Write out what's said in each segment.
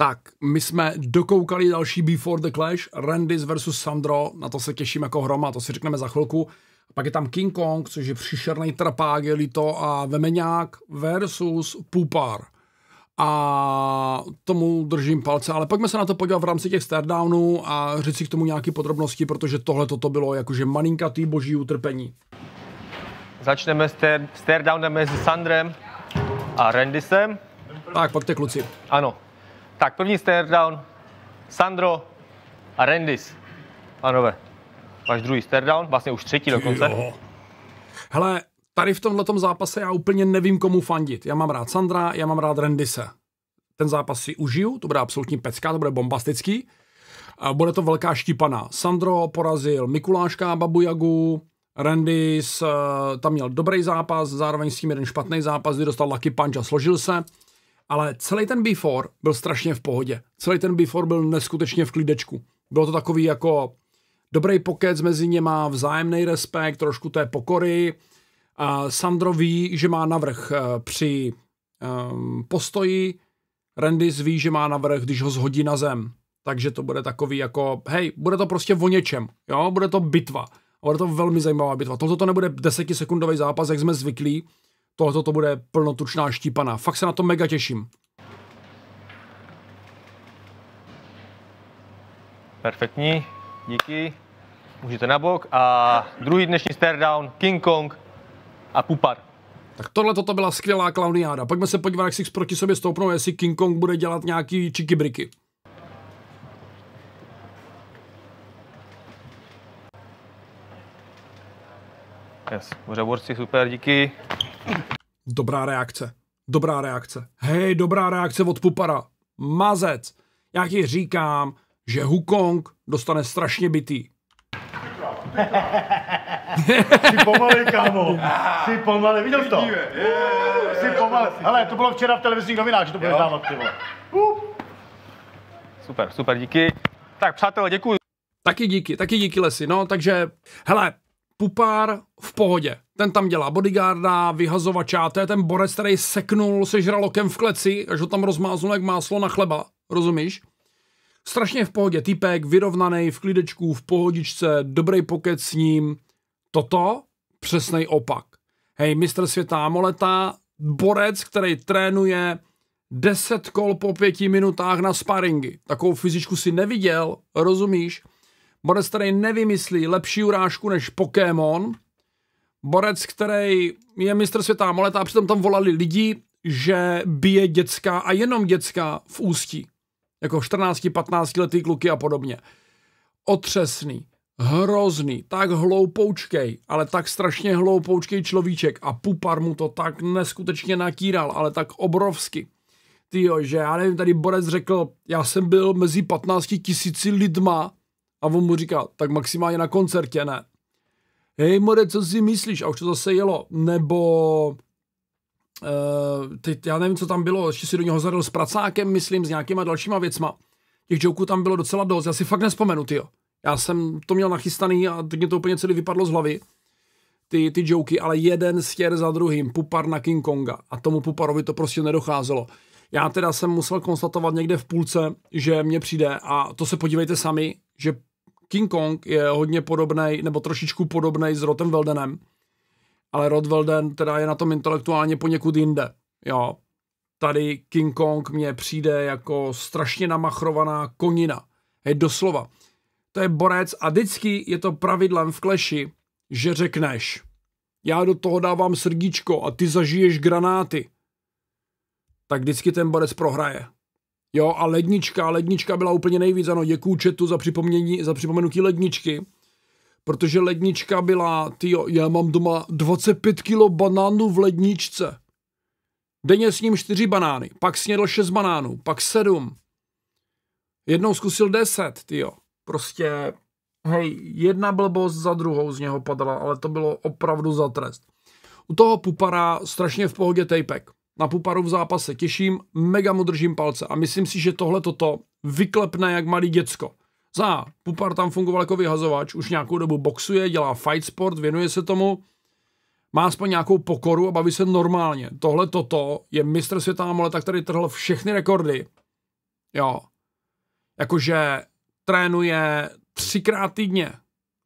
Tak, my jsme dokoukali další Before the Clash, Randis versus Sandro, na to se těším jako hroma, to si řekneme za chvilku. Pak je tam King Kong, což je příšerný trapák, je to a Vemeňák versus Pupar. A tomu držím palce, ale pojďme se na to podívat v rámci těch stardownů a říct si k tomu nějaké podrobnosti, protože tohle toto bylo jakože malinkatý boží utrpení. Začneme s stardownem staredownem mezi Sandrem a Randisem. Tak, pojďte kluci. Ano, tak první stare down, Sandro a Rendis. Panové, máš druhý stare down, vlastně už třetí dokonce. Jo. Hele, tady v tomhle zápase já úplně nevím, komu fandit. Já mám rád Sandra, já mám rád Rendise. Ten zápas si užiju, to bude absolutní pecka, to bude bombastický. A bude to velká štípana. Sandro porazil Mikuláška, Jagu, Randis eh, tam měl dobrý zápas, zároveň s tím jeden špatný zápas, kdy dostal lucky punch a složil se ale celý ten before byl strašně v pohodě. Celý ten before byl neskutečně v klídečku. Bylo to takový jako dobrý pokec mezi něma, vzájemný respekt, trošku té pokory. A Sandro ví, že má navrh eh, při um, postoji, Randy ví, že má navrh, když ho zhodí na zem. Takže to bude takový jako, hej, bude to prostě o něčem, jo, bude to bitva. Bude to velmi zajímavá bitva. Toto to nebude desetisekundový zápas, jak jsme zvyklí, Tohle to bude plnotučná štípana. Fakt se na to mega těším. Perfektní, díky. Můžete na bok. A druhý dnešní stare down, King Kong a Pupar. Tak tohle toto byla skvělá klauniáda. Pojďme se podívat, jak si proti sobě stoupnou, jestli King Kong bude dělat nějaký čikibriky. Yes, super, díky. Dobrá reakce. Dobrá reakce. Hej, dobrá reakce od Pupara. Mazec. Já ti říkám, že Hukong dostane strašně bitý. Jsi pomalý, kámo. Jsi pomalý, viděl to? Jsi pomalý. Hele, to bylo včera v televizních novinách, že to bude dávat, ty Super, super, díky. Tak přátelé, děkuji. Taky díky, taky díky lesy. No, takže, hele, Pupár v pohodě ten tam dělá bodyguarda, vyhazovača, to je ten borec, který seknul se žralokem v kleci, až ho tam rozmáznul jak máslo na chleba, rozumíš? Strašně v pohodě, typek, vyrovnaný, v klidečku, v pohodičce, dobrý pokec s ním. Toto, přesný opak. Hej, mistr světa Amoleta, borec, který trénuje 10 kol po pěti minutách na sparingy. Takovou fyzičku si neviděl, rozumíš? Borec, který nevymyslí lepší urážku než Pokémon, Borec, který je mistr světa a moleta a přitom tam volali lidi, že bije děcka a jenom děcka v ústí. Jako 14, 15 letý kluky a podobně. Otřesný, hrozný, tak hloupoučkej, ale tak strašně hloupoučkej človíček a Pupar mu to tak neskutečně natíral, ale tak obrovsky. Tyjo, že já nevím, tady Borec řekl, já jsem byl mezi 15 tisíci lidma a on mu říká, tak maximálně na koncertě, ne? hej more, co si myslíš, a už to zase jelo, nebo Uh, teď já nevím, co tam bylo, ještě si do něho zadal s pracákem, myslím, s nějakýma dalšíma věcma. Těch joků tam bylo docela dost, já si fakt nespomenu, jo. Já jsem to měl nachystaný a teď mě to úplně celý vypadlo z hlavy. Ty, ty joky, ale jeden stěr za druhým, pupar na King Konga. A tomu puparovi to prostě nedocházelo. Já teda jsem musel konstatovat někde v půlce, že mě přijde, a to se podívejte sami, že King Kong je hodně podobný, nebo trošičku podobný s Rotem Veldenem, ale Rod Velden teda je na tom intelektuálně poněkud jinde. Jo. Tady King Kong mně přijde jako strašně namachrovaná konina. Je doslova. To je borec a vždycky je to pravidlem v kleši, že řekneš, já do toho dávám srdíčko a ty zažiješ granáty. Tak vždycky ten borec prohraje. Jo, a lednička, lednička byla úplně nejvíc, ano, děkuju četu za, připomnění, za připomenutí ledničky, protože lednička byla, ty jo, já mám doma 25 kilo banánů v ledničce. Denně s ním 4 banány, pak snědl 6 banánů, pak 7. Jednou zkusil 10, ty jo. Prostě, hej, jedna blbost za druhou z něho padala, ale to bylo opravdu za trest. U toho pupara strašně v pohodě tejpek na Puparu v zápase. Těším, mega mu držím palce a myslím si, že tohle toto vyklepne jak malý děcko. Za Pupar tam fungoval jako vyhazovač, už nějakou dobu boxuje, dělá fight sport, věnuje se tomu, má aspoň nějakou pokoru a baví se normálně. Tohle toto je mistr světa na mole, tak tady trhl všechny rekordy. Jo. Jakože trénuje třikrát týdně.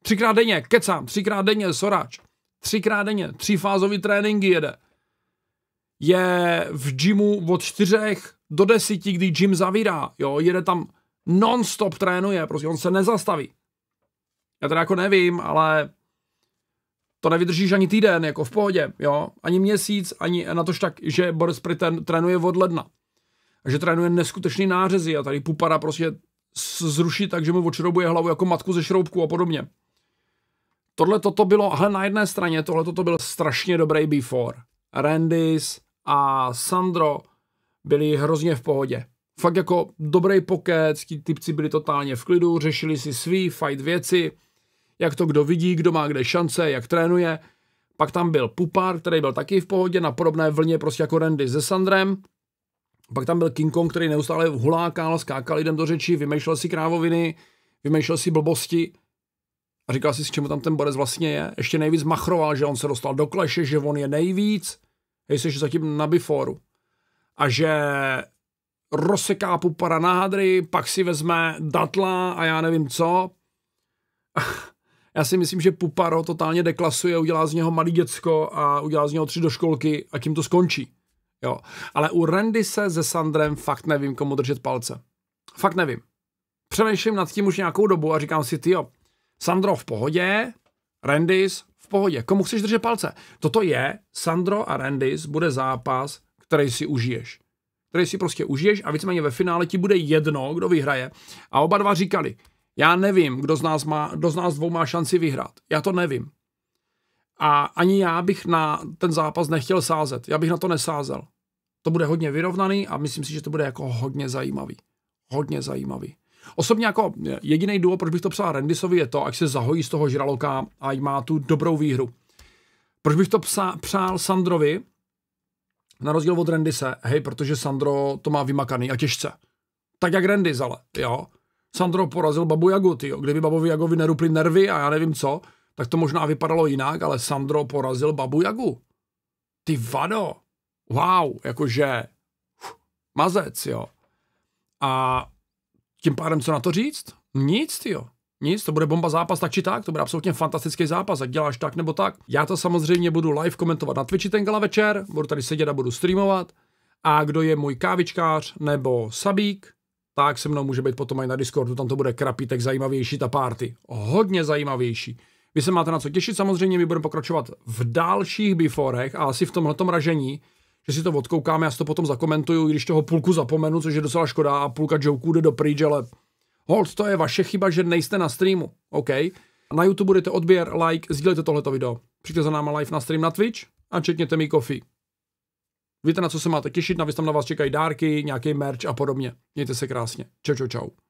Třikrát denně, kecám, třikrát denně, soráč. Třikrát denně, třífázový tréninky jede je v gymu od 4 do 10, kdy gym zavírá, jo, jede tam non-stop trénuje, prostě on se nezastaví. Já teda jako nevím, ale to nevydržíš ani týden, jako v pohodě, jo, ani měsíc, ani na tož tak, že Boris Pritten trénuje od ledna. A že trénuje neskutečný nářezy a tady Pupara prostě zruší tak, že mu očroubuje hlavu jako matku ze šroubku a podobně. Tohle toto bylo, ale na jedné straně, tohle toto byl strašně dobrý before. Randys, a Sandro byli hrozně v pohodě. Fakt jako dobrý pokec, ti typci byli totálně v klidu, řešili si svý, fight věci, jak to kdo vidí, kdo má kde šance, jak trénuje. Pak tam byl Pupar, který byl taky v pohodě, na podobné vlně prostě jako Randy se Sandrem. Pak tam byl King Kong, který neustále hulákal, skákal lidem do řeči, vymýšlel si krávoviny, vymýšlel si blbosti a říkal si, s čemu tam ten borec vlastně je. Ještě nejvíc machroval, že on se dostal do kleše, že on je nejvíc jsi zatím na biforu. A že rozseká pupa ranádry, pak si vezme datla a já nevím co. Já si myslím, že Puparo totálně deklasuje, udělá z něho malý děcko a udělá z něho tři do školky a tím to skončí. Jo. Ale u Randy se se Sandrem fakt nevím, komu držet palce. Fakt nevím. Přemýšlím nad tím už nějakou dobu a říkám si, ty jo, Sandro v pohodě, Rendis v pohodě. Komu chceš držet palce? Toto je, Sandro a Rendis bude zápas, který si užiješ. Který si prostě užiješ a víceméně ve finále ti bude jedno, kdo vyhraje. A oba dva říkali, já nevím, kdo z nás, má, kdo z nás dvou má šanci vyhrát. Já to nevím. A ani já bych na ten zápas nechtěl sázet. Já bych na to nesázel. To bude hodně vyrovnaný a myslím si, že to bude jako hodně zajímavý. Hodně zajímavý. Osobně jako jediný důvod, proč bych to psal Rendisovi, je to, ať se zahojí z toho žraloka a má tu dobrou výhru. Proč bych to psa, přál Sandrovi, na rozdíl od Rendise, hej, protože Sandro to má vymakaný a těžce. Tak jak Rendis, ale, jo. Sandro porazil Babu Jagu, tyjo. Kdyby Babovi Jagovi neruply nervy a já nevím co, tak to možná vypadalo jinak, ale Sandro porazil Babu Jagu. Ty vado. Wow, jakože uf, mazec, jo. A tím pádem co na to říct? Nic, jo. Nic, to bude bomba zápas tak či tak, to bude absolutně fantastický zápas, ať děláš tak nebo tak. Já to samozřejmě budu live komentovat na Twitchi ten gala večer, budu tady sedět a budu streamovat. A kdo je můj kávičkář nebo sabík, tak se mnou může být potom i na Discordu, tam to bude krapítek zajímavější ta party. Hodně zajímavější. Vy se máte na co těšit, samozřejmě my budeme pokračovat v dalších biforech a asi v tomhletom ražení, že si to odkoukáme, já si to potom zakomentuju, když toho půlku zapomenu, což je docela škoda a půlka joků jde do pryč, ale hold, to je vaše chyba, že nejste na streamu, OK? Na YouTube budete odběr, like, sdílejte tohleto video. Přijďte za náma live na stream na Twitch a četněte mi kofi. Víte, na co se máte těšit, navíc tam na vás čekají dárky, nějaký merch a podobně. Mějte se krásně. Čau, čau, čau.